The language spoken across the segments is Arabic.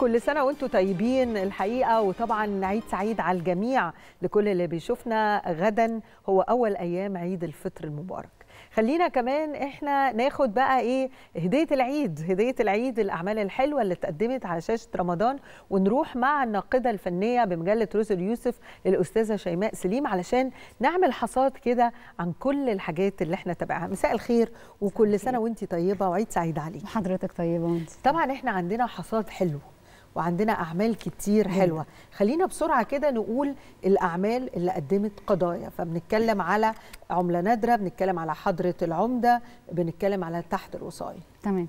كل سنة وانتم طيبين الحقيقة وطبعا عيد سعيد على الجميع لكل اللي بيشوفنا غدا هو أول أيام عيد الفطر المبارك خلينا كمان احنا ناخد بقى ايه هديه العيد هديه العيد الاعمال الحلوه اللي اتقدمت على شاشه رمضان ونروح مع الناقده الفنيه بمجله روز اليوسف الاستاذه شيماء سليم علشان نعمل حصاد كده عن كل الحاجات اللي احنا تابعها مساء الخير وكل سنه وانت طيبه وعيد سعيد عليك وحضرتك طيبه وانت طبعا احنا عندنا حصاد حلو وعندنا اعمال كتير حلوه خلينا بسرعه كده نقول الاعمال اللي قدمت قضايا فبنتكلم على عمله نادره بنتكلم على حضره العمده بنتكلم على تحت الوصايه تمام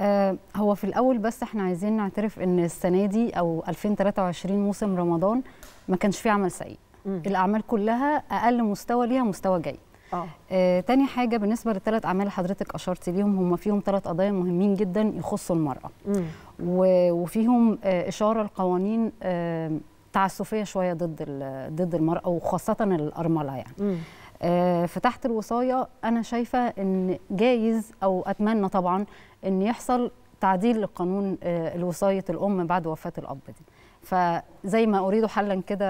آه، هو في الاول بس احنا عايزين نعترف ان السنه دي او 2023 موسم رمضان ما كانش فيه عمل سيء الاعمال كلها اقل مستوى ليها مستوى جيد آه. آه تاني حاجه بالنسبه للثلاث اعمال اللي حضرتك اشرت ليهم هم فيهم ثلاث قضايا مهمين جدا يخصوا المراه و... وفيهم آه اشاره لقوانين آه تعسفيه شويه ضد ضد المراه وخاصه الارمله يعني آه فتحت الوصايه انا شايفه ان جايز او اتمنى طبعا ان يحصل تعديل لقانون آه الوصايه الام بعد وفاه الاب دي فزي ما اريد حلا كده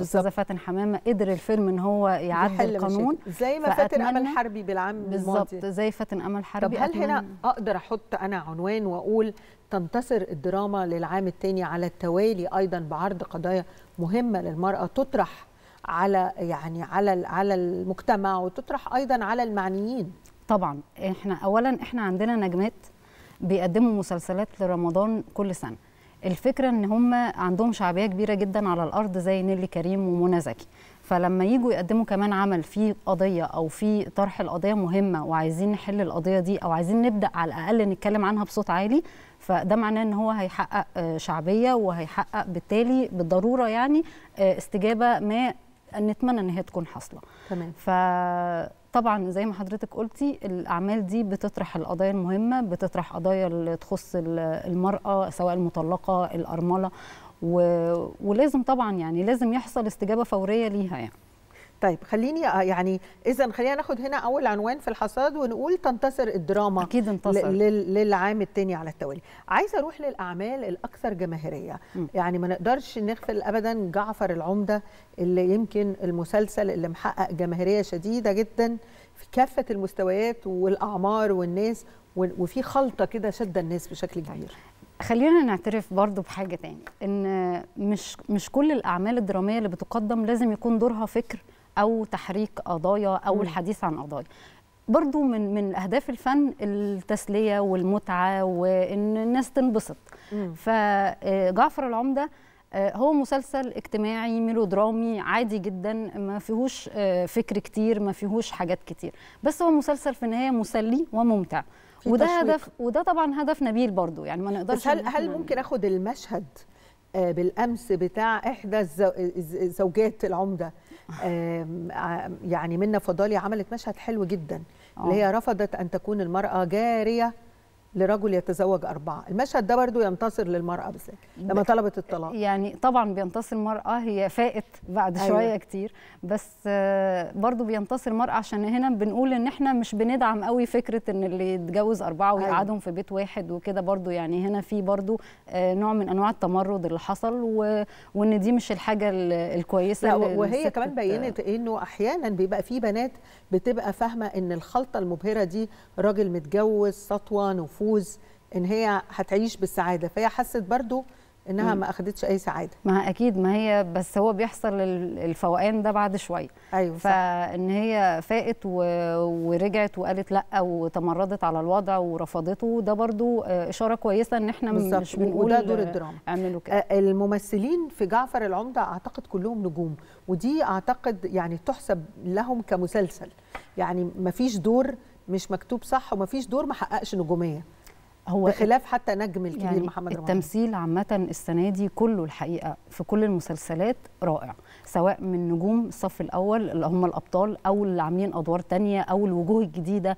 استاذه فاتن حمامه قدر الفيلم ان هو يعدي القانون زي ما فاتن امل حربي بالعام بالظبط زي فاتن امل حربي طب هل هنا اقدر احط انا عنوان واقول تنتصر الدراما للعام الثاني على التوالي ايضا بعرض قضايا مهمه للمراه تطرح على يعني على على المجتمع وتطرح ايضا على المعنيين طبعا احنا اولا احنا عندنا نجمات بيقدموا مسلسلات لرمضان كل سنه الفكره ان هم عندهم شعبيه كبيره جدا على الارض زي نيلي كريم ومنى زكي فلما يجوا يقدموا كمان عمل في قضيه او في طرح القضيه مهمه وعايزين نحل القضيه دي او عايزين نبدا على الاقل نتكلم عنها بصوت عالي فده معناه ان هو هيحقق آه، شعبيه وهيحقق بالتالي بالضروره يعني آه، استجابه ما نتمنى ان هي تكون حاصله تمام ف طبعا زي ما حضرتك قلتي الاعمال دي بتطرح القضايا المهمه بتطرح قضايا اللي تخص المراه سواء المطلقه الارمله و... ولازم طبعا يعني لازم يحصل استجابه فوريه ليها يعني طيب خليني آه، يعني اذا خلينا ناخد هنا اول عنوان في الحصاد ونقول تنتصر الدراما اكيد انتصر للعام الثاني على التوالي عايزه اروح للاعمال الاكثر جماهيريه م. يعني ما نقدرش نغفل ابدا جعفر العمده اللي يمكن المسلسل اللي محقق جماهيريه شديده جدا في كافه المستويات والاعمار والناس وفي خلطه كده شد الناس بشكل كبير خلينا نعترف برضو بحاجه تاني ان مش مش كل الاعمال الدراميه اللي بتقدم لازم يكون دورها فكر او تحريك قضايا او م. الحديث عن قضايا برضو من من اهداف الفن التسليه والمتعه وان الناس تنبسط م. فجعفر آه، العمده آه، هو مسلسل اجتماعي ميلودرامي عادي جدا ما فيهوش آه، فكر كتير ما فيهوش حاجات كتير بس هو مسلسل في النهايه مسلي وممتع وده تشويق. هدف وده طبعا هدف نبيل برضو يعني ما نقدرش بس هل هل ممكن اخد المشهد بالامس بتاع احدى زوجات العمده يعني منا فضالي عملت مشهد حلو جدا اللي آه. هي رفضت ان تكون المراه جاريه لرجل يتزوج أربعة المشهد ده برضو ينتصر للمرأة بالذات لما طلبت الطلاق يعني طبعا بينتصر المرأة هي فائت بعد أيوة. شوية كتير بس برضو بينتصر المرأة عشان هنا بنقول ان احنا مش بندعم قوي فكرة ان اللي يتجوز أربعة أيوة. ويقعدهم أيوة. في بيت واحد وكده برضو يعني هنا في برضو آه، نوع من أنواع التمرد اللي حصل و... وان دي مش الحاجة الكويسة لا وهي كمان بينت انه أحيانا بيبقى في بنات بتبقى فاهمة ان الخلطة المبهرة دي راجل متجوز سطوة نفوذ محفوظ ان هي هتعيش بالسعاده فهي حست برضو انها ما اخدتش اي سعاده ما اكيد ما هي بس هو بيحصل الفوقان ده بعد شويه ايوه صح. فان هي فاقت و... ورجعت وقالت لا وتمردت على الوضع ورفضته ده برضو آه، اشاره كويسه ان احنا بالزبط. مش بنقول وده دور الدراما اعملوا كده آه، الممثلين في جعفر العمده اعتقد كلهم نجوم ودي اعتقد يعني تحسب لهم كمسلسل يعني ما فيش دور مش مكتوب صح وما فيش دور ما حققش نجوميه هو بخلاف حتى نجم الكبير يعني محمد رمضان التمثيل عامة السنة دي كله الحقيقة في كل المسلسلات رائع سواء من نجوم الصف الأول اللي هم الأبطال أو اللي عاملين أدوار تانية أو الوجوه الجديدة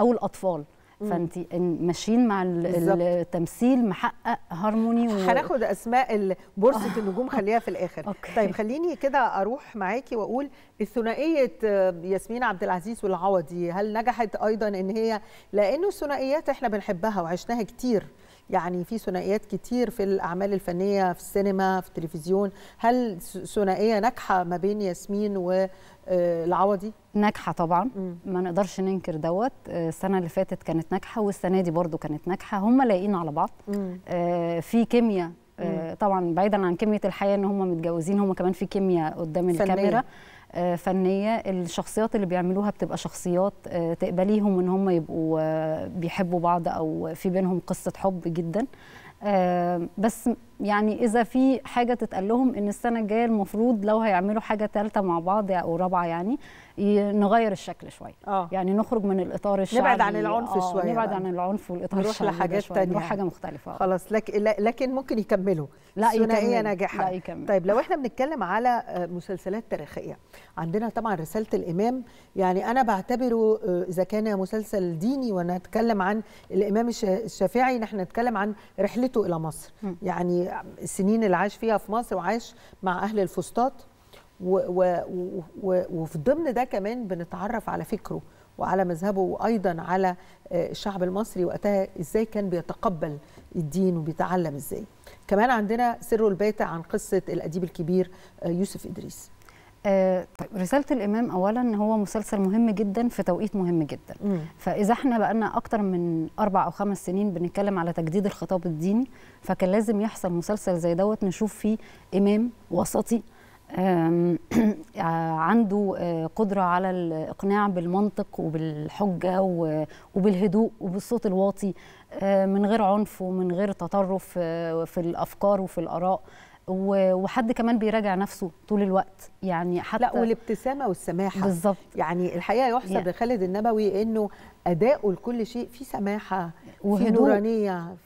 أو الأطفال فانت ماشيين مع التمثيل محقق هارموني و... هناخد اسماء بورصه آه. النجوم خليها في الاخر أوكي. طيب خليني كده اروح معاكي واقول الثنائيه آه، ياسمين عبد العزيز والعوضي هل نجحت ايضا ان هي لانه الثنائيات احنا بنحبها وعشناها كتير يعني في ثنائيات كتير في الأعمال الفنية في السينما في التلفزيون هل ثنائية ناجحة ما بين ياسمين و آه، العوضي ناجحه طبعا ما نقدرش ننكر دوت آه، السنه اللي فاتت كانت ناجحه والسنه دي برضو كانت ناجحه هم لايقين على بعض آه في كيمياء آه طبعا بعيدا عن كميه الحياه ان هم متجوزين هم كمان في كيمياء قدام فنية. الكاميرا آه، فنيه الشخصيات اللي بيعملوها بتبقى شخصيات آه، تقبليهم ان هم يبقوا آه، بيحبوا بعض او في بينهم قصه حب جدا آه، بس يعني اذا في حاجه تتقال لهم ان السنه الجايه المفروض لو هيعملوا حاجه ثالثه مع بعض او رابعه يعني نغير الشكل شويه آه. يعني نخرج من الاطار الشعبي نبعد عن العنف آه شويه نبعد عن العنف والاطار نروح الشعبي لحاجات تانية نروح حاجه مختلفه خلاص لكن لكن ممكن يكملوا لا ثنائيه ناجحه لا يكمل. طيب لو احنا بنتكلم على آه، مسلسلات تاريخيه عندنا طبعا رساله الامام يعني انا بعتبره آه، اذا كان مسلسل ديني وانا اتكلم عن الامام الشافعي نحن نتكلم عن رحله نقلته الى مصر م. يعني السنين اللي عاش فيها في مصر وعاش مع اهل الفسطاط و و و وفي ضمن ده كمان بنتعرف على فكره وعلى مذهبه وايضا على آه، الشعب المصري وقتها ازاي كان بيتقبل الدين وبيتعلم ازاي كمان عندنا سر الباتع عن قصه الاديب الكبير آه، يوسف ادريس آه طيب رساله الامام اولا هو مسلسل مهم جدا في توقيت مهم جدا مم. فاذا احنا بقالنا اكتر من اربع او خمس سنين بنتكلم على تجديد الخطاب الديني فكان لازم يحصل مسلسل زي دوت نشوف فيه امام وسطي عنده آه، قدرة على الإقناع بالمنطق وبالحجة وبالهدوء وبالصوت الواطي آه، من غير عنف ومن غير تطرف آه، في الأفكار وفي الآراء وحد كمان بيراجع نفسه طول الوقت يعني حتى لا والابتسامه والسماحه بالظبط يعني الحقيقه يحسب يعني. لخالد النبوي انه اداؤه لكل شيء في سماحه وهدوء في نورانيه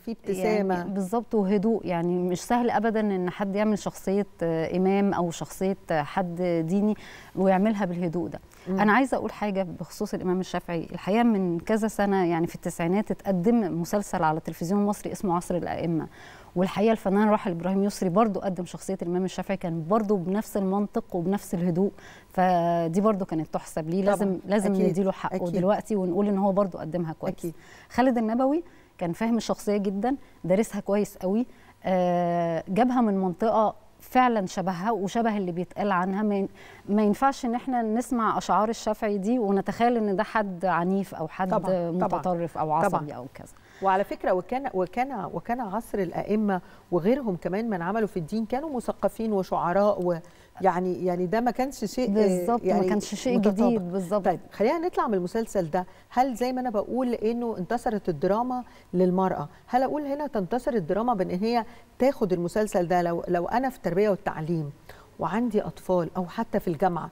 في يعني ابتسامه يعني بالظبط وهدوء يعني مش سهل ابدا ان حد يعمل شخصيه آه، امام او شخصيه آه، حد ديني ويعملها بالهدوء ده م. انا عايزه اقول حاجه بخصوص الامام الشافعي الحقيقه من كذا سنه يعني في التسعينات اتقدم مسلسل على التلفزيون المصري اسمه عصر الائمه والحقيقه الفنان راحل ابراهيم يسري برضو قدم شخصيه الامام الشافعي كان برضو بنفس المنطق وبنفس الهدوء فدي برضو كانت تحسب ليه لازم طبعا. لازم نديله حقه أكيد. دلوقتي ونقول ان هو برضو قدمها كويس أكيد. خالد النبوي كان فاهم الشخصيه جدا دارسها كويس قوي آه، جابها من منطقه فعلا شبهها وشبه اللي بيتقال عنها ما ينفعش ان احنا نسمع اشعار الشافعي دي ونتخيل ان ده حد عنيف او حد طبعًا متطرف او عصبي طبعًا او كذا وعلى فكره وكان وكان وكان عصر الائمه وغيرهم كمان من عملوا في الدين كانوا مثقفين وشعراء و يعني يعني ده ما كانش شيء آه، بالظبط يعني ما كانش شيء جديد طيب، بالظبط طيب خلينا نطلع من المسلسل ده هل زي ما انا بقول انه انتصرت الدراما للمراه هل اقول هنا تنتصر الدراما بان هي تاخد المسلسل ده لو لو انا في التربيه والتعليم وعندي اطفال او حتى في الجامعه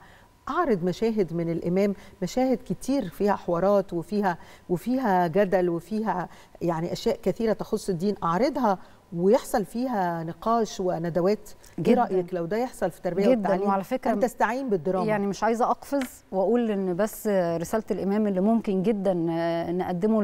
اعرض مشاهد من الامام مشاهد كتير فيها حوارات وفيها وفيها جدل وفيها يعني اشياء كثيره تخص الدين اعرضها ويحصل فيها نقاش وندوات ايه رايك لو ده يحصل في التربيه جدا والتعليم وعلى فكره انت تستعين بالدراما يعني مش عايزه اقفز واقول ان بس رساله الامام اللي ممكن جدا آه، نقدمه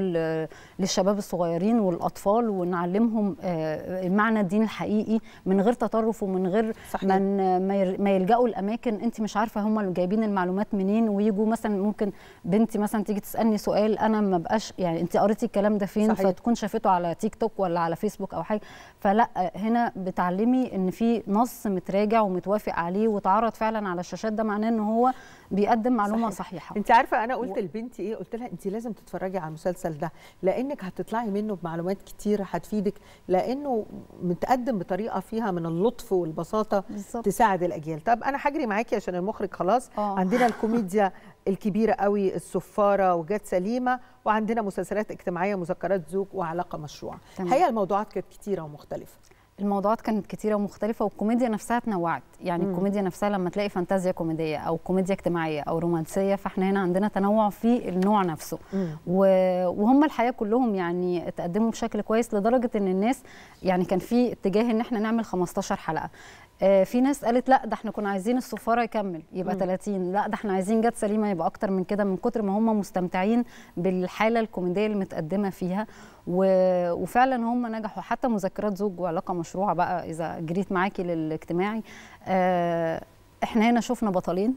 للشباب الصغيرين والاطفال ونعلمهم آه، معنى الدين الحقيقي من غير تطرف ومن غير صحيح. من ما يلجأوا لاماكن انت مش عارفه هم اللي جايبين المعلومات منين ويجوا مثلا ممكن بنتي مثلا تيجي تسالني سؤال انا ما بقاش يعني انت قريتي الكلام ده فين صحيح. فتكون شافته على تيك توك ولا على فيسبوك او حاجه فلا هنا بتعلمي ان في نص متراجع ومتوافق عليه واتعرض فعلا على الشاشات ده معناه ان هو بيقدم معلومه صحيح. صحيحه انت عارفه انا قلت و... لبنتي ايه قلت لها انت لازم تتفرجي على المسلسل ده لانك هتطلعي منه بمعلومات كتيره هتفيدك لانه متقدم بطريقه فيها من اللطف والبساطه بالزبط. تساعد الاجيال طب انا هجري معاكي عشان المخرج خلاص أوه. عندنا الكوميديا الكبيرة قوي السفارة وجات سليمة وعندنا مسلسلات اجتماعية مذكرات زوج وعلاقة مشروعة الحقيقة الموضوعات كانت كتيرة ومختلفة الموضوعات كانت كتيره ومختلفه والكوميديا نفسها تنوعت يعني مم. الكوميديا نفسها لما تلاقي فانتازيا كوميديه او كوميديا اجتماعيه او رومانسيه فاحنا هنا عندنا تنوع في النوع نفسه و... وهم الحقيقه كلهم يعني تقدموا بشكل كويس لدرجه ان الناس يعني كان في اتجاه ان احنا نعمل 15 حلقه آه، في ناس قالت لا ده احنا كنا عايزين الصفاره يكمل يبقى م. 30 لا ده احنا عايزين جت سليمه يبقى اكتر من كده من كتر ما هم مستمتعين بالحاله الكوميديه اللي متقدمه فيها و... وفعلا هم نجحوا حتى مذكرات زوج وعلاقه مشروعه بقى اذا جريت معاكي للاجتماعي آه احنا هنا شفنا بطلين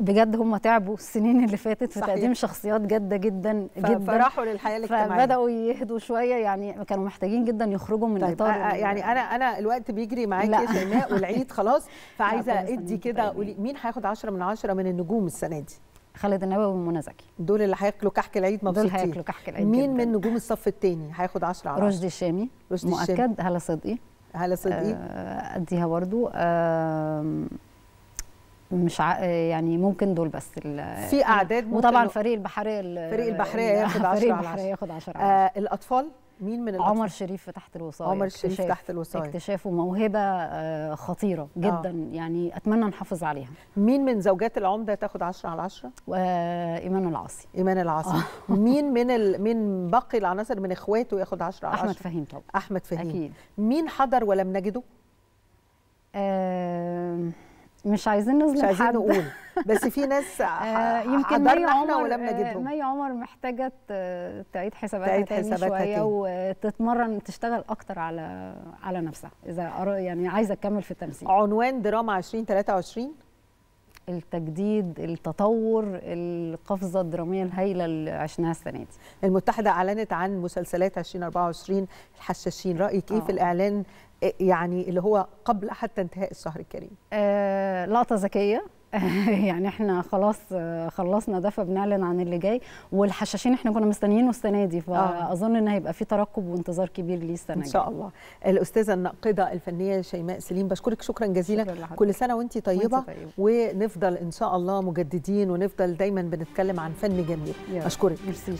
بجد هم تعبوا السنين اللي فاتت في تقديم شخصيات جاده جدا جدا فراحوا للحياه الاجتماعيه فبداوا يهدوا شويه يعني كانوا محتاجين جدا يخرجوا من طيب اطار آه، آه، يعني انا انا الوقت بيجري معاكي شيماء والعيد خلاص فعايزه ادي كده طيب. قولي مين هياخد 10 من 10 من النجوم السنه دي خالد النبي ومنى زكي دول اللي هياكلوا كحك العيد مبسوطين دول هياكلوا كحك العيد مين جداً. من نجوم الصف الثاني هياخد 10 على 10 رشدي الشامي رشدي الشامي مؤكد هلا صدقي هلا صدقي آه، اديها برضه مش ع... يعني ممكن دول بس ال... في يعني اعداد وطبعا فريق البحريه ال... فريق البحريه ياخد 10 فريق البحريه ياخد 10 آه الاطفال مين من الأطفال؟ عمر شريف تحت الوصايه عمر شريف تحت الوصايه اكتشافه موهبه آه، خطيره آه. جدا آه. يعني اتمنى نحافظ عليها مين من زوجات العمده تاخد 10 على 10 ايمان العاصي ايمان العاصي آه. مين من ال... من باقي العناصر من اخواته ياخد 10 على 10 احمد فهيم طبعا احمد فهيم اكيد مين حضر ولم نجده آه... مش عايزين نظلم مش عايزين حد. نقول بس في ناس آه، آه، يمكن مي عمر ولم نجدهم آه، مي عمر محتاجه تعيد حساباتها تعيد حساباتها شويه وتتمرن تشتغل اكتر على على نفسها اذا يعني عايزه تكمل في التمثيل عنوان دراما 2023 التجديد التطور القفزه الدراميه الهائله اللي عشناها السنه دي المتحده اعلنت عن مسلسلات 2024 الحشاشين رايك ايه في الاعلان يعني اللي هو قبل حتى انتهاء الشهر الكريم آه لقطه ذكيه يعني احنا خلاص آه، خلصنا ده فبنعلن عن اللي جاي والحشاشين احنا كنا مستنيينه السنه دي آه. فاظن ان هيبقى في ترقب وانتظار كبير ليه السنه ان شاء الله جاي. الاستاذه الناقده الفنيه شيماء سليم بشكرك شكرا جزيلا شكرا كل سنه وانت طيبه, وانت طيبة ونفضل ان شاء الله مجددين ونفضل دايما بنتكلم عن فن جميل اشكرك ميرسي